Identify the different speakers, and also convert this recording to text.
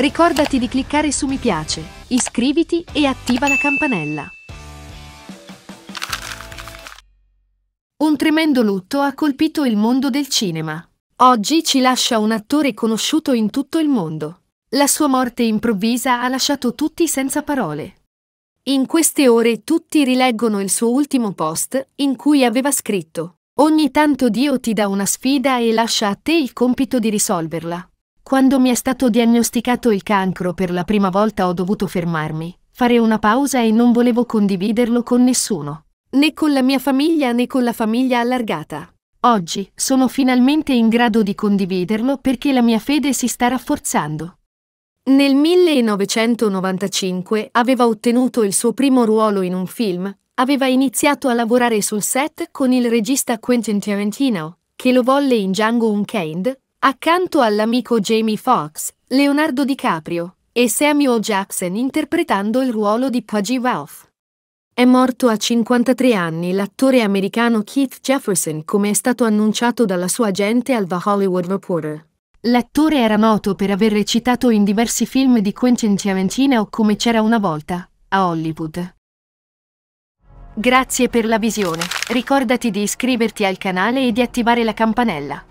Speaker 1: Ricordati di cliccare su mi piace, iscriviti e attiva la campanella. Un tremendo lutto ha colpito il mondo del cinema. Oggi ci lascia un attore conosciuto in tutto il mondo. La sua morte improvvisa ha lasciato tutti senza parole. In queste ore tutti rileggono il suo ultimo post in cui aveva scritto Ogni tanto Dio ti dà una sfida e lascia a te il compito di risolverla. Quando mi è stato diagnosticato il cancro per la prima volta ho dovuto fermarmi, fare una pausa e non volevo condividerlo con nessuno. Né con la mia famiglia né con la famiglia allargata. Oggi sono finalmente in grado di condividerlo perché la mia fede si sta rafforzando. Nel 1995 aveva ottenuto il suo primo ruolo in un film, aveva iniziato a lavorare sul set con il regista Quentin Tarantino, che lo volle in Django Unchained, Accanto all'amico Jamie Foxx, Leonardo DiCaprio e Samuel Jackson interpretando il ruolo di Pudgy Ralph. È morto a 53 anni l'attore americano Keith Jefferson, come è stato annunciato dalla sua agente al The Hollywood Reporter. L'attore era noto per aver recitato in diversi film di Quentin Tarantino come C'era una volta, a Hollywood. Grazie per la visione. Ricordati di iscriverti al canale e di attivare la campanella.